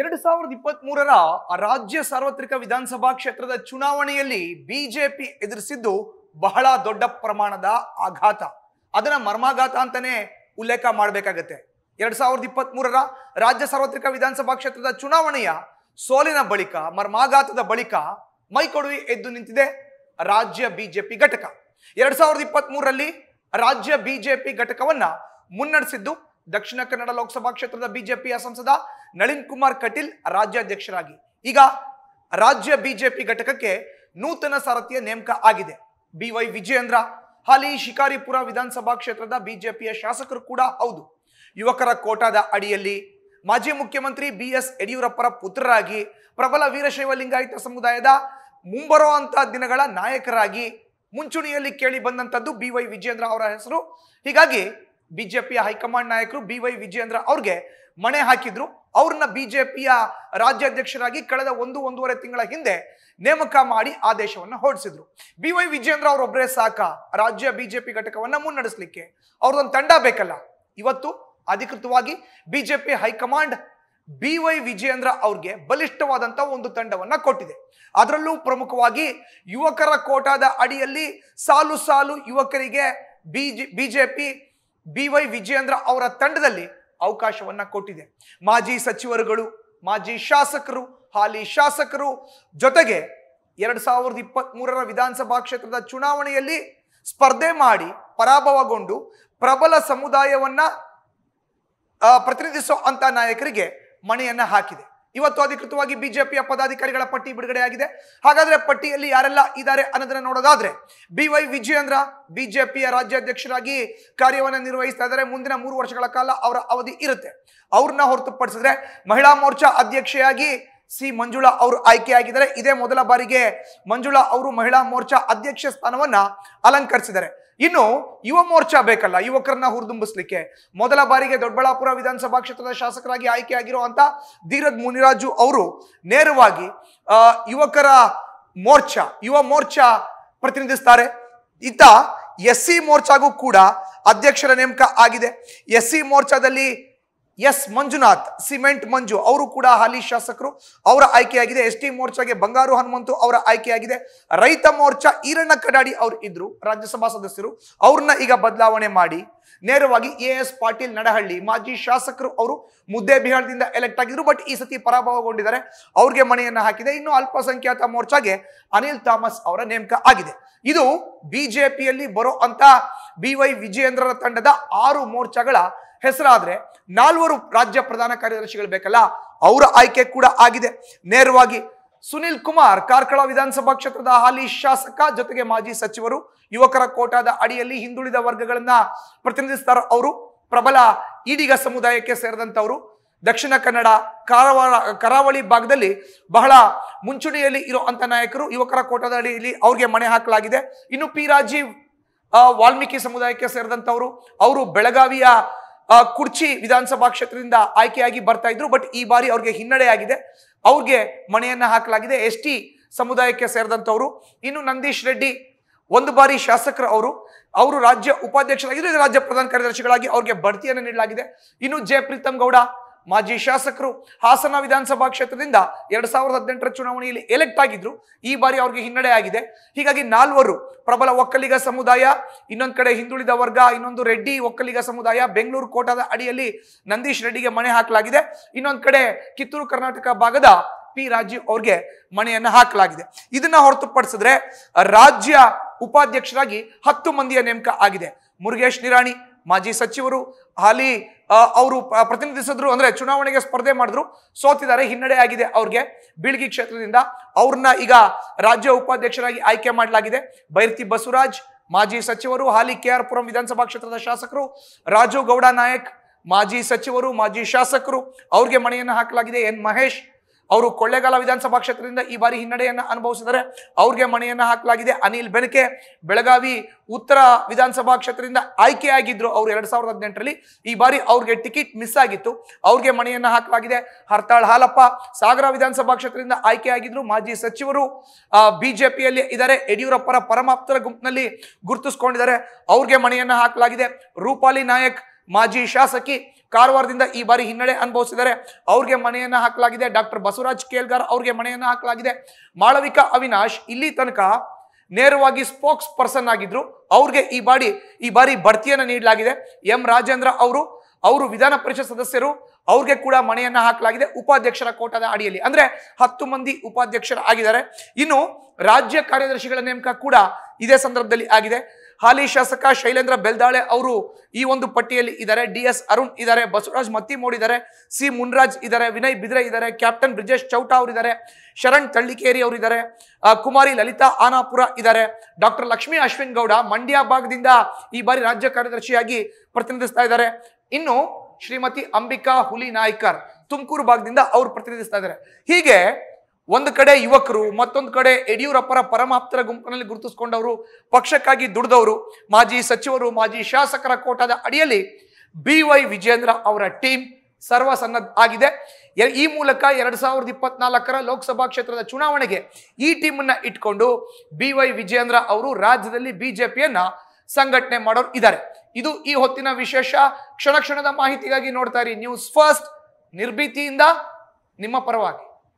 ಎರಡು ಸಾವಿರದ ಇಪ್ಪತ್ತ್ ಮೂರರ ರಾಜ್ಯ ಸಾರ್ವತ್ರಿಕ ವಿಧಾನಸಭಾ ಕ್ಷೇತ್ರದ ಚುನಾವಣೆಯಲ್ಲಿ ಬಿಜೆಪಿ ಎದುರಿಸಿದ್ದು ಬಹಳ ದೊಡ್ಡ ಪ್ರಮಾಣದ ಆಘಾತ ಅದನ್ನ ಮರ್ಮಾಘಾತ ಅಂತಾನೆ ಉಲ್ಲೇಖ ಮಾಡಬೇಕಾಗತ್ತೆ ಎರಡ್ ಸಾವಿರದ ಇಪ್ಪತ್ತ್ ಮೂರರ ರಾಜ್ಯ ಸಾರ್ವತ್ರಿಕ ವಿಧಾನಸಭಾ ಕ್ಷೇತ್ರದ ಚುನಾವಣೆಯ ಸೋಲಿನ ಬಳಿಕ ಮರ್ಮಾಘಾತದ ಬಳಿಕ ಮೈಕೊಡುವಿ ಎದ್ದು ನಿಂತಿದೆ ರಾಜ್ಯ ಬಿಜೆಪಿ ಘಟಕ ಎರಡ್ ಸಾವಿರದ ಇಪ್ಪತ್ತ್ ಮೂರರಲ್ಲಿ ರಾಜ್ಯ ಬಿಜೆಪಿ ಘಟಕವನ್ನ ಮುನ್ನಡೆಸಿದ್ದು ದಕ್ಷಿಣ ಕನ್ನಡ ಲೋಕಸಭಾ ಕ್ಷೇತ್ರದ ಬಿಜೆಪಿಯ ಸಂಸದ ನಳಿನ್ ಕುಮಾರ್ ಕಟೀಲ್ ರಾಜ್ಯಾಧ್ಯಕ್ಷರಾಗಿ ಈಗ ರಾಜ್ಯ ಬಿಜೆಪಿ ಘಟಕಕ್ಕೆ ನೂತನ ಸಾರಥಿಯ ನೇಮಕ ಆಗಿದೆ ಬಿ ವೈ ವಿಜಯೇಂದ್ರ ಹಾಲಿ ಶಿಕಾರಿಪುರ ವಿಧಾನಸಭಾ ಕ್ಷೇತ್ರದ ಬಿಜೆಪಿಯ ಶಾಸಕರು ಕೂಡ ಹೌದು ಯುವಕರ ಕೋಟಾದ ಅಡಿಯಲ್ಲಿ ಮಾಜಿ ಮುಖ್ಯಮಂತ್ರಿ ಬಿ ಎಸ್ ಯಡಿಯೂರಪ್ಪರ ಪುತ್ರರಾಗಿ ಪ್ರಬಲ ವೀರಶೈವ ಲಿಂಗಾಯತ ಸಮುದಾಯದ ಮುಂಬರೋ ಅಂತ ದಿನಗಳ ನಾಯಕರಾಗಿ ಮುಂಚೂಣಿಯಲ್ಲಿ ಕೇಳಿ ಬಂದಂಥದ್ದು ಬಿ ವೈ ವಿಜೇಂದ್ರ ಅವರ ಹೆಸರು ಹೀಗಾಗಿ ಬಿಜೆಪಿಯ ಹೈಕಮಾಂಡ್ ನಾಯಕರು ಬಿ ವೈ ವಿಜಯೇಂದ್ರ ಅವ್ರಿಗೆ ಮಣೆ ಹಾಕಿದ್ರು ಅವ್ರನ್ನ ಬಿಜೆಪಿಯ ರಾಜ್ಯಾಧ್ಯಕ್ಷರಾಗಿ ಕಳೆದ ಒಂದು ಒಂದೂವರೆ ತಿಂಗಳ ಹಿಂದೆ ನೇಮಕ ಮಾಡಿ ಆದೇಶವನ್ನು ಹೊರಡಿಸಿದ್ರು ಬಿ ವೈ ವಿಜಯೇಂದ್ರ ಅವರೊಬ್ಬರೇ ಸಾಕ ರಾಜ್ಯ ಬಿಜೆಪಿ ಘಟಕವನ್ನ ಮುನ್ನಡೆಸಲಿಕ್ಕೆ ಅವ್ರದೊಂದು ತಂಡ ಬೇಕಲ್ಲ ಇವತ್ತು ಅಧಿಕೃತವಾಗಿ BJP high command B Y Vijayendra ಅವ್ರಿಗೆ ಬಲಿಷ್ಠವಾದಂತಹ ಒಂದು ತಂಡವನ್ನ ಕೊಟ್ಟಿದೆ ಅದರಲ್ಲೂ ಪ್ರಮುಖವಾಗಿ ಯುವಕರ ಕೋಟಾದ ಅಡಿಯಲ್ಲಿ ಸಾಲು ಸಾಲು ಯುವಕರಿಗೆ J BJP B Y Vijayendra ಅವರ ತಂಡದಲ್ಲಿ ಅವಕಾಶವನ್ನ ಕೊಟ್ಟಿದೆ ಮಾಜಿ ಸಚಿವರುಗಳು ಮಾಜಿ ಶಾಸಕರು ಹಾಲಿ ಶಾಸಕರು ಜೊತೆಗೆ ಎರಡ್ ಸಾವಿರದ ಇಪ್ಪತ್ತ್ ಮೂರರ ವಿಧಾನಸಭಾ ಕ್ಷೇತ್ರದ ಚುನಾವಣೆಯಲ್ಲಿ ಸ್ಪರ್ಧೆ ಮಾಡಿ ಪರಾಭವಗೊಂಡು ಪ್ರಬಲ ಸಮುದಾಯವನ್ನ ಪ್ರತಿನಿಧಿಸೋ ಅಂತ ನಾಯಕರಿಗೆ ಮಣಿಯನ್ನ ಹಾಕಿದೆ ಇವತ್ತು ಅಧಿಕೃತವಾಗಿ ಬಿಜೆಪಿಯ ಪದಾಧಿಕಾರಿಗಳ ಪಟ್ಟಿ ಬಿಡುಗಡೆಯಾಗಿದೆ ಹಾಗಾದ್ರೆ ಪಟ್ಟಿಯಲ್ಲಿ ಯಾರೆಲ್ಲ ಇದ್ದಾರೆ ಅನ್ನೋದನ್ನ ನೋಡೋದಾದ್ರೆ ಬಿ ವೈ ವಿಜಯೇಂದ್ರ ಬಿಜೆಪಿಯ ರಾಜ್ಯಾಧ್ಯಕ್ಷರಾಗಿ ಕಾರ್ಯವನ್ನು ನಿರ್ವಹಿಸ್ತಾ ಇದ್ದಾರೆ ಮುಂದಿನ ಮೂರು ವರ್ಷಗಳ ಕಾಲ ಅವರ ಅವಧಿ ಇರುತ್ತೆ ಅವ್ರನ್ನ ಹೊರತುಪಡಿಸಿದ್ರೆ ಮಹಿಳಾ ಮೋರ್ಚಾ ಅಧ್ಯಕ್ಷೆಯಾಗಿ ಸಿ ಮಂಜುಳಾ ಅವರು ಆಯ್ಕೆಯಾಗಿದ್ದಾರೆ ಇದೇ ಮೊದಲ ಬಾರಿಗೆ ಮಂಜುಳಾ ಅವರು ಮಹಿಳಾ ಮೋರ್ಚಾ ಅಧ್ಯಕ್ಷ ಸ್ಥಾನವನ್ನ ಅಲಂಕರಿಸಿದ್ದಾರೆ ಇನ್ನು ಯುವ ಮೋರ್ಚಾ ಬೇಕಲ್ಲ ಯುವಕರನ್ನ ಹುರಿದುಂಬಿಸ್ಲಿಕ್ಕೆ ಮೊದಲ ಬಾರಿಗೆ ದೊಡ್ಡಬಳ್ಳಾಪುರ ವಿಧಾನಸಭಾ ಕ್ಷೇತ್ರದ ಶಾಸಕರಾಗಿ ಆಯ್ಕೆಯಾಗಿರುವಂತ ಧೀರಜ್ ಮುನಿರಾಜು ಅವರು ನೇರವಾಗಿ ಯುವಕರ ಮೋರ್ಚಾ ಯುವ ಮೋರ್ಚಾ ಪ್ರತಿನಿಧಿಸ್ತಾರೆ ಇತ್ತ ಎಸ್ ಸಿ ಮೋರ್ಚಾಗೂ ಕೂಡ ಅಧ್ಯಕ್ಷರ ನೇಮಕ ಆಗಿದೆ ಎಸ್ ಸಿ ಮೋರ್ಚಾದಲ್ಲಿ ಎಸ್ ಮಂಜುನಾಥ್ ಸಿಮೆಂಟ್ ಮಂಜು ಅವರು ಕೂಡ ಹಾಲಿ ಶಾಸಕರು ಅವರ ಆಯ್ಕೆಯಾಗಿದೆ ಎಸ್ ಟಿ ಮೋರ್ಚಾಗೆ ಬಂಗಾರು ಹನುಮಂತು ಅವರ ಆಯ್ಕೆಯಾಗಿದೆ ರೈತ ಮೋರ್ಚಾ ಈರಣ್ಣ ಕಡಾಡಿ ಅವರು ಇದ್ರು ರಾಜ್ಯಸಭಾ ಸದಸ್ಯರು ಅವ್ರನ್ನ ಈಗ ಬದಲಾವಣೆ ಮಾಡಿ ನೇರವಾಗಿ ಎ ಎಸ್ ಪಾಟೀಲ್ ನಡಹಳ್ಳಿ ಮಾಜಿ ಶಾಸಕರು ಅವರು ಮುದ್ದೆ ಬಿಹಾರದಿಂದ ಎಲೆಕ್ಟ್ ಆಗಿದ್ರು ಬಟ್ ಈ ಸತಿ ಪರಾಭವಗೊಂಡಿದ್ದಾರೆ ಅವ್ರಿಗೆ ಮನೆಯನ್ನ ಹಾಕಿದೆ ಇನ್ನು ಅಲ್ಪಸಂಖ್ಯಾತ ಮೋರ್ಚಾಗೆ ಅನಿಲ್ ಥಾಮಸ್ ಅವರ ನೇಮಕ ಆಗಿದೆ ಇದು ಬಿಜೆಪಿಯಲ್ಲಿ ಬರೋ ಅಂತ ಬಿ ವೈ ವಿಜಯೇಂದ್ರರ ತಂಡದ ಆರು ಮೋರ್ಚಾಗಳ ಹೆಸರಾದ್ರೆ ನಾಲ್ವರು ರಾಜ್ಯ ಪ್ರಧಾನ ಕಾರ್ಯದರ್ಶಿಗಳು ಬೇಕಲ್ಲ ಅವರ ಆಯ್ಕೆ ಕೂಡ ಆಗಿದೆ ನೇರವಾಗಿ ಸುನಿಲ್ ಕುಮಾರ್ ಕಾರ್ಕಳ ವಿಧಾನಸಭಾ ಕ್ಷೇತ್ರದ ಹಾಲಿ ಶಾಸಕ ಜೊತೆಗೆ ಮಾಜಿ ಸಚಿವರು ಯುವಕರ ಕೋಟಾದ ಅಡಿಯಲ್ಲಿ ಹಿಂದುಳಿದ ವರ್ಗಗಳನ್ನ ಪ್ರತಿನಿಧಿಸ್ತಾರ ಅವರು ಪ್ರಬಲ ಈಡಿಗ ಸಮುದಾಯಕ್ಕೆ ಸೇರಿದಂಥವರು ದಕ್ಷಿಣ ಕನ್ನಡ ಕರಾವಳ ಕರಾವಳಿ ಭಾಗದಲ್ಲಿ ಬಹಳ ಮುಂಚೂಣಿಯಲ್ಲಿ ಇರೋ ಅಂತ ನಾಯಕರು ಯುವಕರ ಕೋಟದ ಅಡಿಯಲ್ಲಿ ಅವ್ರಿಗೆ ಮಣೆ ಹಾಕಲಾಗಿದೆ ಇನ್ನು ಪಿ ರಾಜೀವ್ ವಾಲ್ಮೀಕಿ ಸಮುದಾಯಕ್ಕೆ ಸೇರಿದಂಥವರು ಅವರು ಬೆಳಗಾವಿಯ ಕುರ್ಚಿ ವಿಧಾನಸಭಾ ಕ್ಷೇತ್ರದಿಂದ ಆಯ್ಕೆಯಾಗಿ ಬರ್ತಾ ಇದ್ರು ಬಟ್ ಈ ಬಾರಿ ಅವ್ರಿಗೆ ಹಿನ್ನಡೆ ಆಗಿದೆ ಅವ್ರಿಗೆ ಮಣೆಯನ್ನ ಹಾಕಲಾಗಿದೆ ಎಸ್ ಟಿ ಸಮುದಾಯಕ್ಕೆ ಸೇರಿದಂಥವ್ರು ಇನ್ನು ನಂದೀಶ್ ರೆಡ್ಡಿ ಒಂದು ಬಾರಿ ಶಾಸಕರು ಅವರು ಅವರು ರಾಜ್ಯ ಉಪಾಧ್ಯಕ್ಷರಾಗಿದ್ದರು ರಾಜ್ಯ ಪ್ರಧಾನ ಕಾರ್ಯದರ್ಶಿಗಳಾಗಿ ಅವ್ರಿಗೆ ಬಡ್ತಿಯನ್ನು ನೀಡಲಾಗಿದೆ ಇನ್ನು ಜೆ ಪ್ರೀತಂ ಗೌಡ ಮಾಜಿ ಶಾಸಕರು ಹಾಸನ ವಿಧಾನಸಭಾ ಕ್ಷೇತ್ರದಿಂದ ಎರಡ್ ಸಾವಿರದ ಹದಿನೆಂಟರ ಚುನಾವಣೆಯಲ್ಲಿ ಎಲೆಕ್ಟ್ ಆಗಿದ್ರು ಈ ಬಾರಿ ಅವ್ರಿಗೆ ಹಿನ್ನಡೆ ಆಗಿದೆ ಹೀಗಾಗಿ ನಾಲ್ವರು ಪ್ರಬಲ ಒಕ್ಕಲಿಗ ಸಮುದಾಯ ಇನ್ನೊಂದು ಕಡೆ ಹಿಂದುಳಿದ ವರ್ಗ ಇನ್ನೊಂದು ರೆಡ್ಡಿ ಒಕ್ಕಲಿಗ ಸಮುದಾಯ ಬೆಂಗಳೂರು ಕೋಟಾದ ಅಡಿಯಲ್ಲಿ ನಂದೀಶ್ ರೆಡ್ಡಿಗೆ ಮಣೆ ಹಾಕಲಾಗಿದೆ ಇನ್ನೊಂದು ಕಡೆ ಕಿತ್ತೂರು ಕರ್ನಾಟಕ ಭಾಗದ ಪಿ ರಾಜೀವ್ ಅವ್ರಿಗೆ ಮಣೆಯನ್ನು ಹಾಕಲಾಗಿದೆ ಇದನ್ನ ಹೊರತುಪಡಿಸಿದ್ರೆ ರಾಜ್ಯ ಉಪಾಧ್ಯಕ್ಷರಾಗಿ ಹತ್ತು ಮಂದಿಯ ನೇಮಕ ಆಗಿದೆ ಮುರುಗೇಶ್ ನಿರಾಣಿ ಮಾಜಿ ಸಚಿವರು ಹಾಲಿ ಅವರು ಪ್ರತಿನಿಧಿಸಿದ್ರು ಅಂದರೆ ಚುನಾವಣೆಗೆ ಸ್ಪರ್ಧೆ ಮಾಡಿದ್ರು ಸೋತಿದ್ದಾರೆ ಹಿನ್ನಡೆ ಆಗಿದೆ ಅವ್ರಿಗೆ ಬೀಳ್ಗಿ ಕ್ಷೇತ್ರದಿಂದ ಅವ್ರನ್ನ ಈಗ ರಾಜ್ಯ ಉಪಾಧ್ಯಕ್ಷರಾಗಿ ಆಯ್ಕೆ ಮಾಡಲಾಗಿದೆ ಬೈರ್ತಿ ಬಸವರಾಜ್ ಮಾಜಿ ಸಚಿವರು ಹಾಲಿ ಕೆ ಆರ್ ಪುರಂ ವಿಧಾನಸಭಾ ಕ್ಷೇತ್ರದ ಶಾಸಕರು ರಾಜು ಗೌಡ ನಾಯಕ್ ಮಾಜಿ ಸಚಿವರು ಮಾಜಿ ಶಾಸಕರು ಅವ್ರಿಗೆ ಮಣೆಯನ್ನು ಹಾಕಲಾಗಿದೆ ಎನ್ ಮಹೇಶ್ ಅವರು ಕೊಳ್ಳೇಗಾಲ ವಿಧಾನಸಭಾ ಕ್ಷೇತ್ರದಿಂದ ಈ ಬಾರಿ ಹಿನ್ನಡೆಯನ್ನು ಅನುಭವಿಸಿದರೆ ಅವ್ರಿಗೆ ಮಣಿಯನ್ನು ಹಾಕಲಾಗಿದೆ ಅನಿಲ್ ಬೆನಕೆ ಬೆಳಗಾವಿ ಉತ್ತರ ವಿಧಾನಸಭಾ ಕ್ಷೇತ್ರದಿಂದ ಆಯ್ಕೆಯಾಗಿದ್ರು ಅವರು ಎರಡ್ ಸಾವಿರದ ಹದಿನೆಂಟರಲ್ಲಿ ಈ ಬಾರಿ ಅವ್ರಿಗೆ ಟಿಕೆಟ್ ಮಿಸ್ ಆಗಿತ್ತು ಅವ್ರಿಗೆ ಮಣಿಯನ್ನು ಹಾಕಲಾಗಿದೆ ಹರ್ತಾಳ್ ಹಾಲಪ್ಪ ಸಾಗರ ವಿಧಾನಸಭಾ ಕ್ಷೇತ್ರದಿಂದ ಆಯ್ಕೆಯಾಗಿದ್ರು ಮಾಜಿ ಸಚಿವರು ಬಿಜೆಪಿಯಲ್ಲಿ ಇದ್ದಾರೆ ಯಡಿಯೂರಪ್ಪರ ಪರಮಾಪ್ತರ ಗುಂಪಿನಲ್ಲಿ ಗುರುತಿಸ್ಕೊಂಡಿದ್ದಾರೆ ಅವ್ರಿಗೆ ಮಣಿಯನ್ನು ಹಾಕಲಾಗಿದೆ ರೂಪಾಲಿ ನಾಯಕ್ ಮಾಜಿ ಶಾಸಕಿ ಕಾರವಾರದಿಂದ ಈ ಬಾರಿ ಹಿನ್ನಡೆ ಅನುಭವಿಸಿದ್ದಾರೆ ಅವ್ರಿಗೆ ಮನೆಯನ್ನ ಹಾಕಲಾಗಿದೆ ಡಾಕ್ಟರ್ ಬಸವರಾಜ್ ಕೇಳ್ಗಾರ್ ಅವ್ರಿಗೆ ಮನೆಯನ್ನ ಹಾಕಲಾಗಿದೆ ಮಾಳವಿಕಾ ಅವಿನಾಶ್ ಇಲ್ಲಿ ತನಕ ನೇರವಾಗಿ ಸ್ಪೋಕ್ಸ್ ಪರ್ಸನ್ ಆಗಿದ್ರು ಅವ್ರಿಗೆ ಈ ಬಾಡಿ ಈ ಬಾರಿ ಬಡ್ತಿಯನ್ನು ನೀಡಲಾಗಿದೆ ಎಂ ರಾಜೇಂದ್ರ ಅವರು ಅವರು ವಿಧಾನ ಪರಿಷತ್ ಸದಸ್ಯರು ಅವ್ರಿಗೆ ಕೂಡ ಮನೆಯನ್ನ ಹಾಕಲಾಗಿದೆ ಉಪಾಧ್ಯಕ್ಷರ ಕೋಟಾದ ಅಡಿಯಲ್ಲಿ ಅಂದ್ರೆ ಹತ್ತು ಮಂದಿ ಉಪಾಧ್ಯಕ್ಷರ ಆಗಿದ್ದಾರೆ ಇನ್ನು ರಾಜ್ಯ ಕಾರ್ಯದರ್ಶಿಗಳ ನೇಮಕ ಕೂಡ ಇದೇ ಸಂದರ್ಭದಲ್ಲಿ ಆಗಿದೆ ಹಾಲಿ ಶಾಸಕ ಶೈಲೇಂದ್ರ ಬೆಲ್ದಾಳೆ ಅವರು ಈ ಒಂದು ಪಟ್ಟಿಯಲ್ಲಿ ಇದ್ದಾರೆ ಡಿ ಎಸ್ ಅರುಣ್ ಇದ್ದಾರೆ ಬಸವರಾಜ್ ಮತ್ತಿಮೋಡ್ ಇದ್ದಾರೆ ಸಿ ಮುನ್ರಾಜ್ ಇದ್ದಾರೆ ವಿನಯ್ ಬಿದ್ರೆ ಇದ್ದಾರೆ ಕ್ಯಾಪ್ಟನ್ ಬ್ರಿಜೇಶ್ ಚೌಟಾ ಅವರಿದ್ದಾರೆ ಶರಣ್ ತಳ್ಳಿಕೇರಿ ಅವರಿದ್ದಾರೆ ಕುಮಾರಿ ಲಲಿತಾ ಆನಾಪುರ ಇದ್ದಾರೆ ಡಾಕ್ಟರ್ ಲಕ್ಷ್ಮೀ ಅಶ್ವಿನ್ ಗೌಡ ಮಂಡ್ಯ ಭಾಗದಿಂದ ಈ ಬಾರಿ ರಾಜ್ಯ ಕಾರ್ಯದರ್ಶಿಯಾಗಿ ಪ್ರತಿನಿಧಿಸ್ತಾ ಇದ್ದಾರೆ ಇನ್ನು ಶ್ರೀಮತಿ ಅಂಬಿಕಾ ಹುಲಿ ನಾಯ್ಕರ್ ತುಮಕೂರು ಭಾಗದಿಂದ ಅವರು ಪ್ರತಿನಿಧಿಸ್ತಾ ಇದ್ದಾರೆ ಹೀಗೆ ಒಂದು ಕಡೆ ಯುವಕರು ಮತ್ತೊಂದು ಕಡೆ ಯಡಿಯೂರಪ್ಪರ ಪರಮಾಪ್ತರ ಗುಂಪಿನಲ್ಲಿ ಗುರುತಿಸಿಕೊಂಡವರು ಪಕ್ಷಕ್ಕಾಗಿ ದುಡಿದವರು ಮಾಜಿ ಸಚಿವರು ಮಾಜಿ ಶಾಸಕರ ಕೋಟಾದ ಅಡಿಯಲ್ಲಿ ಬಿ ವೈ ವಿಜೇಂದ್ರ ಅವರ ಟೀಮ್ ಸರ್ವಸನ್ನದ್ಧ ಆಗಿದೆ ಈ ಮೂಲಕ ಎರಡು ಸಾವಿರದ ಇಪ್ಪತ್ನಾಲ್ಕರ ಲೋಕಸಭಾ ಕ್ಷೇತ್ರದ ಚುನಾವಣೆಗೆ ಈ ಟೀಮನ್ನು ಇಟ್ಕೊಂಡು ಬಿ ವೈ ವಿಜೇಂದ್ರ ಅವರು ರಾಜ್ಯದಲ್ಲಿ ಬಿಜೆಪಿಯನ್ನ ಸಂಘಟನೆ ಮಾಡೋರು ಇದ್ದಾರೆ ಇದು ಈ ಹೊತ್ತಿನ ವಿಶೇಷ ಕ್ಷಣ ಕ್ಷಣದ ಮಾಹಿತಿಗಾಗಿ ನೋಡ್ತಾ ಇರಿ ನ್ಯೂಸ್ ಫಸ್ಟ್ ನಿರ್ಭೀತಿಯಿಂದ ನಿಮ್ಮ ಪರವಾಗಿ